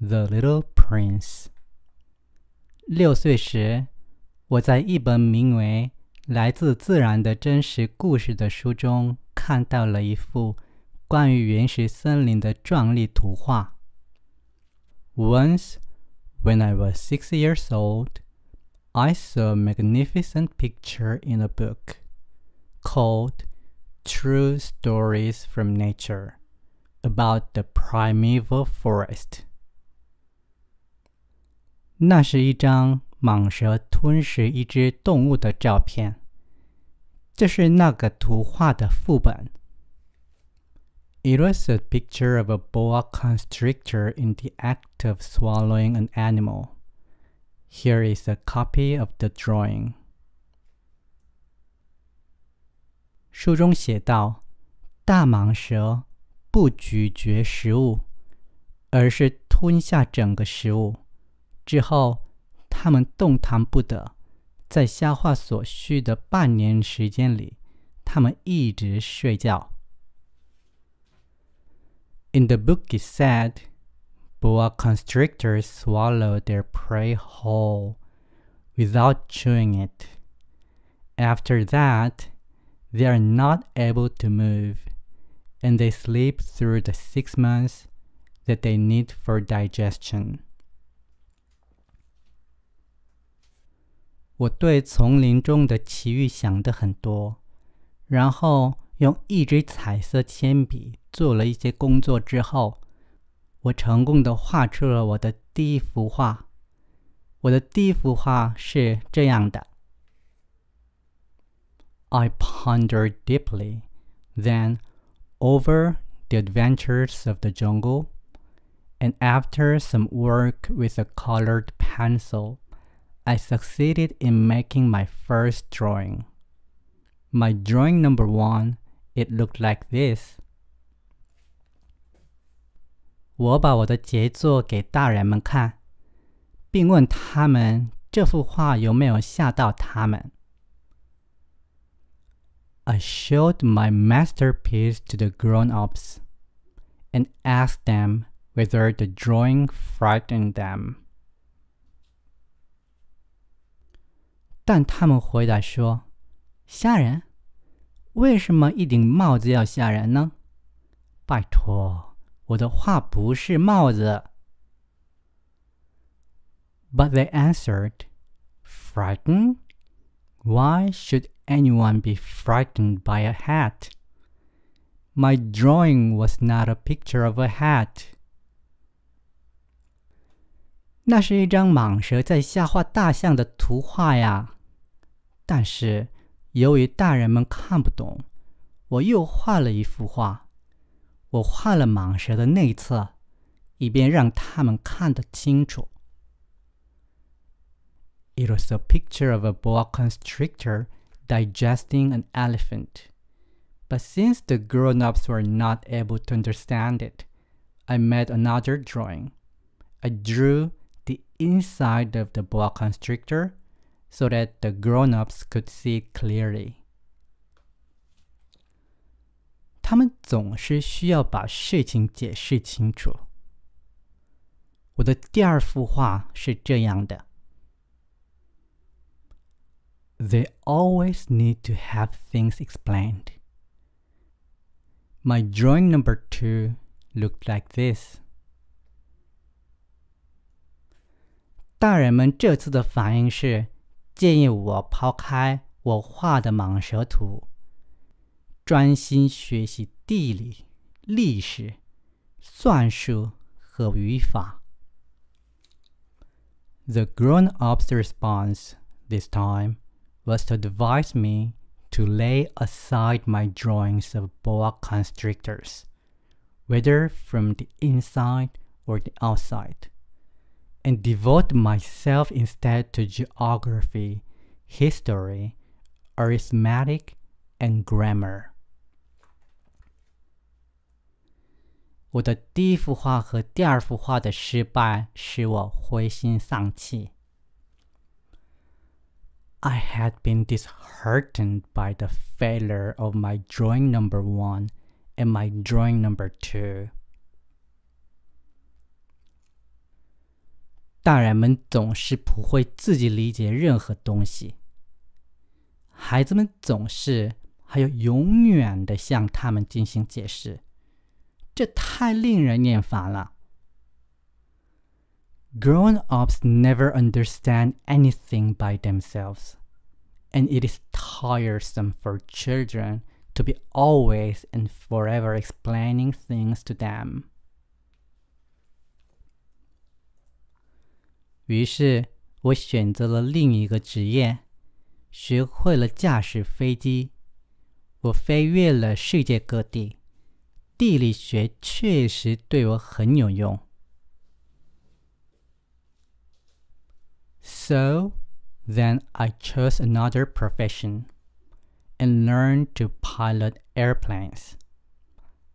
The Little Prince。六岁时，我在一本名为《来自自然的真实故事》的书中看到了一幅关于原始森林的壮丽图画。Once, when I was six years old, I saw a magnificent picture in a book called True Stories from Nature about the primeval forest. It was a picture of a boa constrictor in the act of swallowing an animal. Here is a copy of the drawing. 书中写道，大蟒蛇不咀嚼食物，而是吞下整个食物。之后，他们动弹不得。在消化所需的半年时间里，他们一直睡觉。In the book, it said, boa constrictors swallow their prey whole without chewing it. After that, they are not able to move and they sleep through the six months that they need for digestion. 我对丛林中的奇遇想的很多，然后用一支彩色铅笔做了一些工作之后，我成功的画出了我的第一幅画。我的第一幅画是这样的：I pondered deeply, then. Over the adventures of the jungle, and after some work with a colored pencil, I succeeded in making my first drawing. My drawing number one, it looked like this. 我把我的杰作给大人们看，并问他们这幅画有没有吓到他们。showed my masterpiece to the grown-ups and asked them whether the drawing frightened them. 但他们回答说：“吓人？为什么一顶帽子要吓人呢？拜托，我的画不是帽子。” But they answered, "Frightened? Why should anyone be frightened by a hat. My drawing was not a picture of a hat. 那是一张蟒蛇在吓坏大象的图画呀。但是由于大人们看不懂，我又画了一幅画。我画了蟒蛇的内侧，以便让他们看得清楚。It was a picture of a boa constrictor digesting an elephant. But since the grown ups were not able to understand it, I made another drawing. I drew the inside of the boa constrictor so that the grown ups could see clearly. 他们总是需要把事情解释清楚。我的第二幅画是这样的。they always need to have things explained. My drawing number two looked like this. 大人们这次的反应是建议我抛开我画的蟒蛇图，专心学习地理、历史、算术和语法。The grown-up's response this time was to advise me to lay aside my drawings of boa constrictors, whether from the inside or the outside, and devote myself instead to geography, history, arithmetic, and grammar. 我的第一幅画和第二幅画的失败使我灰心丧气。I had been disheartened by the failure of my drawing number one and my drawing number two。大人们总是不会自己理解任何东西，孩子们总是还有永远的向他们进行解释，这太令人厌烦了。Grown ups never understand anything by themselves, and it is tiresome for children to be always and forever explaining things to them. 于是我选择了另一个职业，学会了驾驶飞机。我飞越了世界各地，地理学确实对我很有用。So then I chose another profession and learned to pilot airplanes.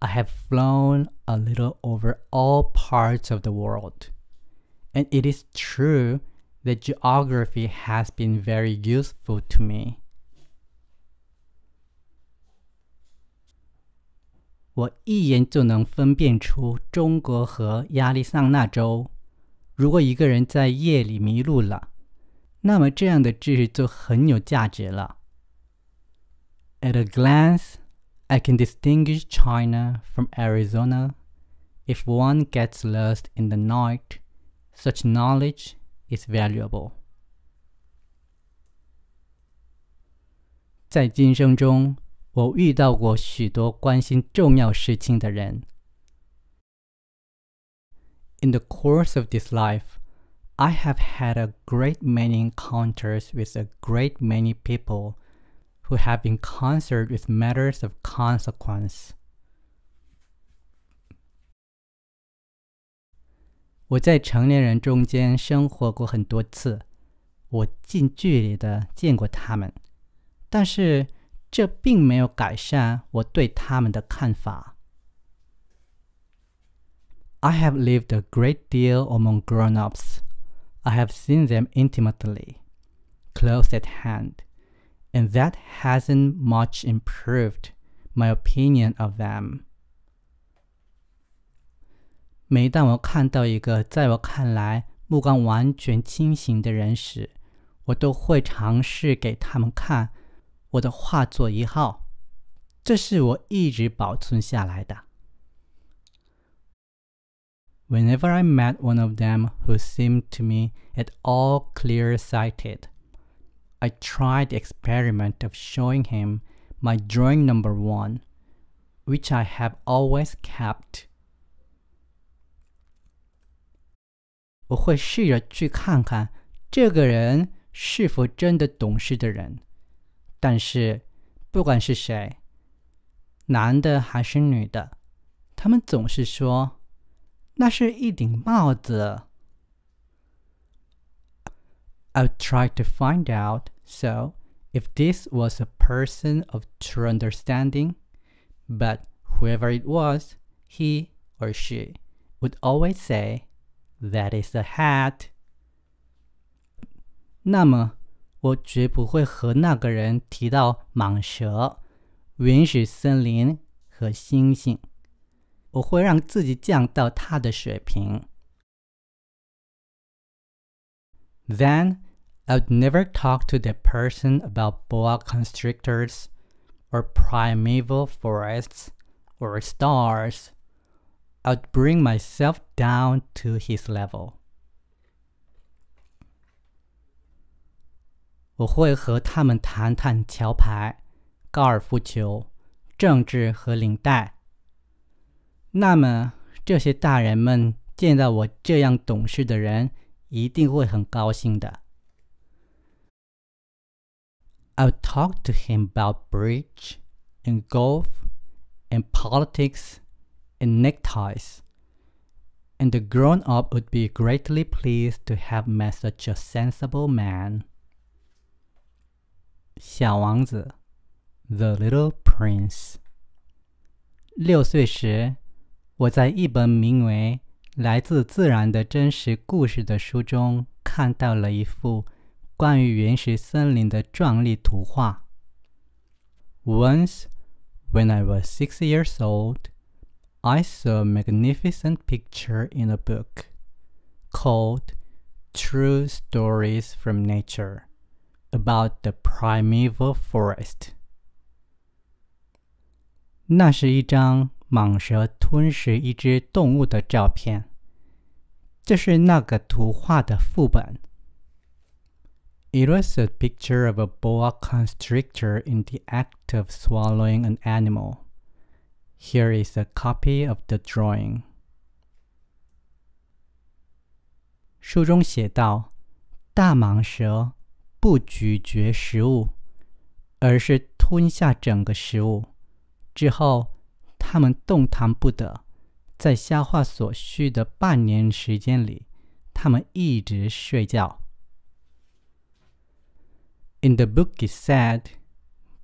I have flown a little over all parts of the world. And it is true that geography has been very useful to me. 如果一个人在夜里迷路了，那么这样的知识就很有价值了。At a glance, I can distinguish China from Arizona. If one gets lost in the night, such knowledge is valuable. 在今生中，我遇到过许多关心重要事情的人。in the course of this life, I have had a great many encounters with a great many people who have been concerned with matters of consequence. 我在成年人中间生活过很多次，我近距离的见过他们，但是这并没有改善我对他们的看法。I have lived a great deal among grown ups. I have seen them intimately, close at hand, and that hasn't much improved my opinion of them. 每当我看到一个在我看来目光完全清醒的人时，我都会尝试给他们看我的画作一号，这是我一直保存下来的。whenever I met one of them who seemed to me at all clear sighted. I tried the experiment of showing him my drawing number one, which I have always kept. 我会试着去看看这个人是否真的懂事的人，但是不管是谁，男的还是女的，他们总是说那是一顶帽子。I tried to find out, so, if this was a person of true understanding, but whoever it was, he or she would always say, That is a hat. 那么，我绝不会和那个人提到蟒蛇、原始森林和星星。我会让自己降到他的水平。Then I'd never talk to that person about boa constrictors or primeval forests or stars. I'd bring myself down to his level. 我会和他们谈谈桥牌、高尔夫球、政治和领带。那么这些大人们见到我这样懂事的人，一定会很高兴的。I'll talk to him about bridge and golf and politics and neckties, and the grown up would be greatly pleased to have met such a sensible man. 小王子，The Little Prince. 六岁时。我在一本名为《来自自然的真实故事》的书中看到了一幅关于原始森林的壮丽图画。Once, when I was six years old, I saw a magnificent picture in a book called True Stories from Nature about the primeval forest. 那是一张蟒蛇吞食一只动物的照片，这是那个图画的副本。It was a picture of a boa constrictor in the act of swallowing an animal. Here is a copy of the drawing. 书中写道：“大蟒蛇不咀嚼食物，而是吞下整个食物，之后。”他们动弹不得。在消化所需的半年时间里，他们一直睡觉。In the book, it said,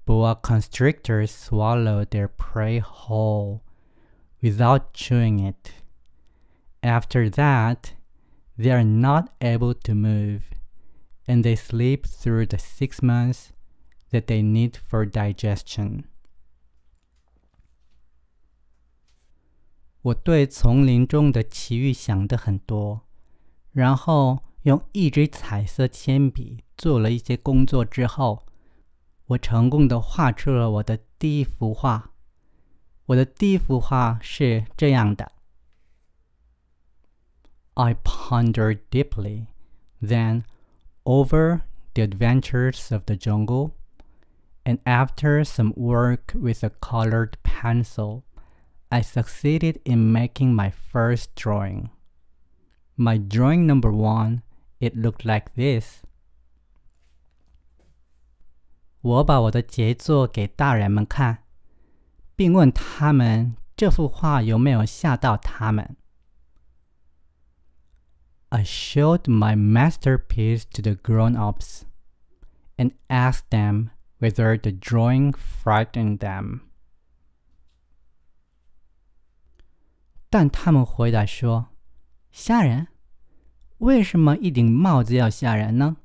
boa constrictors swallow their prey whole without chewing it. After that, they are not able to move, and they sleep through the six months that they need for digestion. 我对丛林中的奇遇想的很多，然后用一支彩色铅笔做了一些工作之后，我成功的画出了我的第一幅画。我的第一幅画是这样的：I pondered deeply, then over the adventures of the jungle, and after some work with a colored pencil. I succeeded in making my first drawing. My drawing number one, it looked like this. 我把我的杰作给大人们看，并问他们这幅画有没有吓到他们。I showed my masterpiece to the grown-ups and asked them whether the drawing frightened them. 但他们回答说：“吓人？为什么一顶帽子要吓人呢？”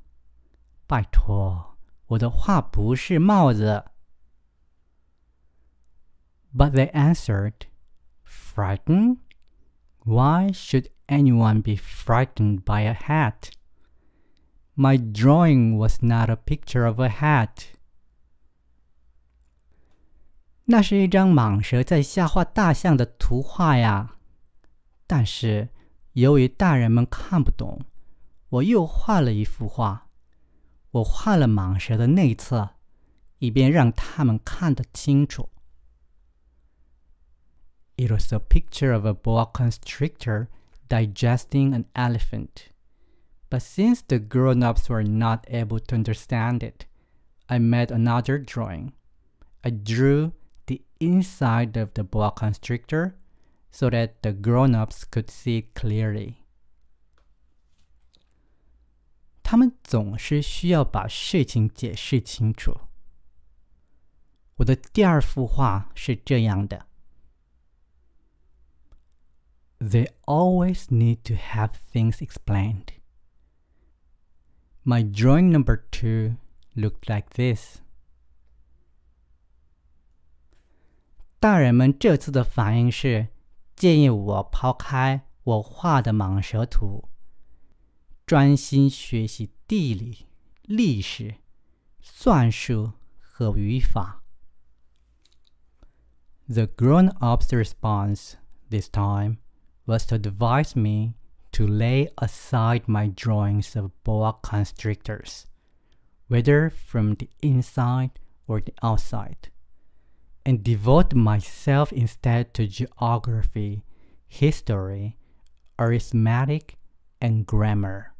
拜托，我的话不是帽子。But they answered, "Frightened? Why should anyone be frightened by a hat? My drawing was not a picture of a hat." 那是一张蟒蛇在吓坏大象的图画呀。但是由于大人们看不懂，我又画了一幅画。我画了蟒蛇的内侧，以便让他们看得清楚。It was a picture of a boa constrictor digesting an elephant. But since the grown-ups were not able to understand it, I made another drawing. I drew the inside of the boa constrictor so that the grown-ups could see clearly. 他们总是需要把事情解释清楚。我的第二幅画是这样的。They always need to have things explained. My drawing number two looked like this. 大人们这次的反应是建议我抛开我画的蟒蛇图，专心学习地理、历史、算术和语法。The grown-up's response this time was to advise me to lay aside my drawings of boa constrictors, whether from the inside or the outside and devote myself instead to geography, history, arithmetic, and grammar.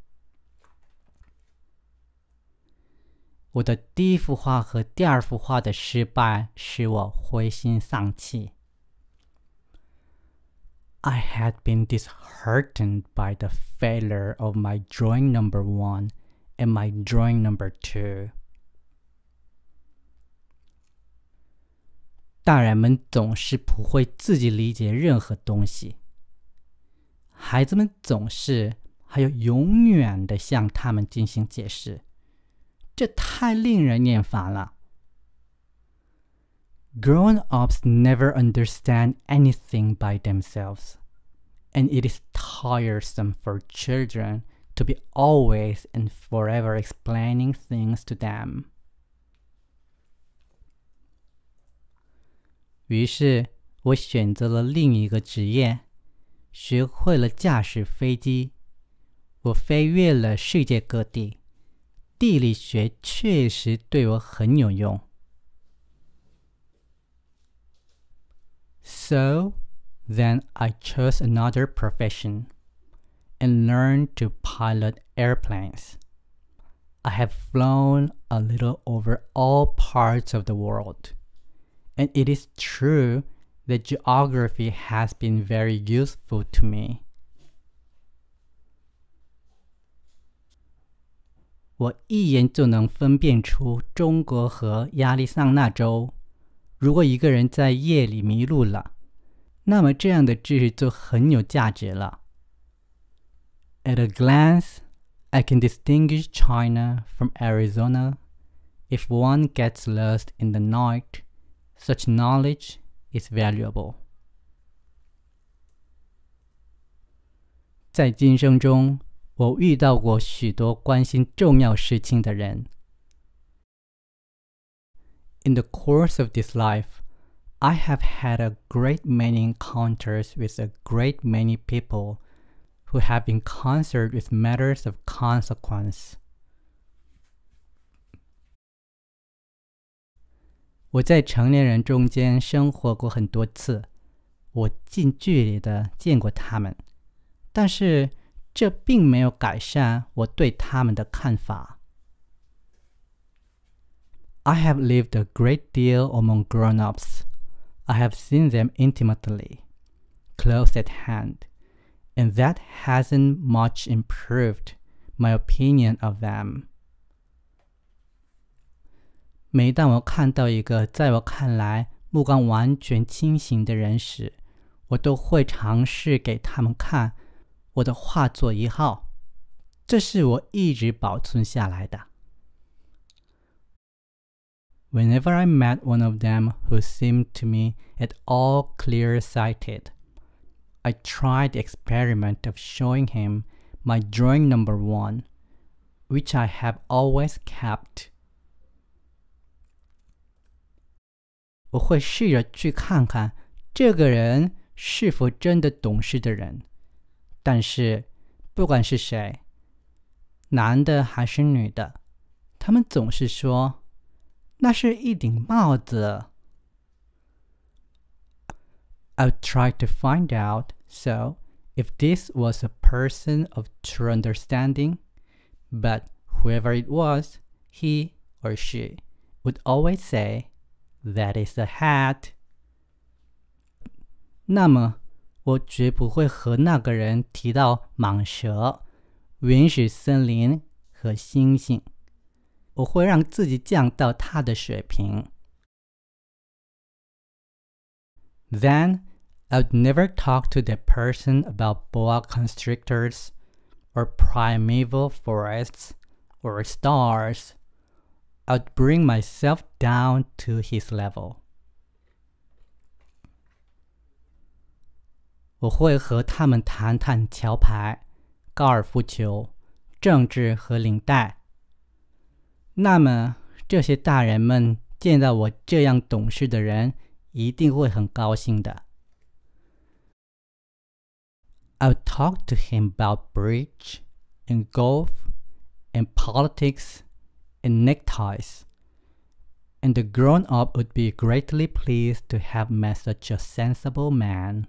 我的第一幅画和第二幅画的失败使我灰心丧气。I had been disheartened by the failure of my drawing number one and my drawing number two. 大人们总是不会自己理解任何东西，孩子们总是还要永远的向他们进行解释，这太令人厌烦了。Grown ups never understand anything by themselves, and it is tiresome for children to be always and forever explaining things to them. 于是我选择了另一个职业，学会了驾驶飞机。我飞越了世界各地，地理学确实对我很有用。So then I chose another profession and learned to pilot airplanes. I have flown a little over all parts of the world. And it is true that geography has been very useful to me. At a glance, I can distinguish China from Arizona if one gets lost in the night such knowledge is valuable. 在今生中，我遇到过许多关心重要事情的人。In the course of this life, I have had a great many encounters with a great many people who have been concerned with matters of consequence. 我在成年人中间生活过很多次，我近距离的见过他们，但是这并没有改善我对他们的看法。I have lived a great deal among grown-ups. I have seen them intimately, close at hand, and that hasn't much improved my opinion of them. 每当我看到一个在我看来目光完全清醒的人时，我都会尝试给他们看我的画作一号，这是我一直保存下来的。Whenever I met one of them who seemed to me at all clear sighted, I tried the experiment of showing him my drawing number one, which I have always kept I 我会试着去看看这个人是否真的懂事的人。但是，不管是谁，男的还是女的，他们总是说那是一顶帽子。I try to find out so if this was a person of true understanding, but whoever it was, he or she would always say that is a hat。那么，我绝不会和那个人提到蟒蛇、原始森林和星星。我会让自己降到他的水平。Then I'd never talk to that person about boa constrictors or primeval forests or stars. I would bring myself down to his level. level。我会和他们谈谈桥牌、高尔夫球、政治和领带。那么，这些大人们见到我这样懂事的人，一定会很高兴的。I I'll talk to him about bridge and golf and politics and neckties, and the grown-up would be greatly pleased to have met such a sensible man.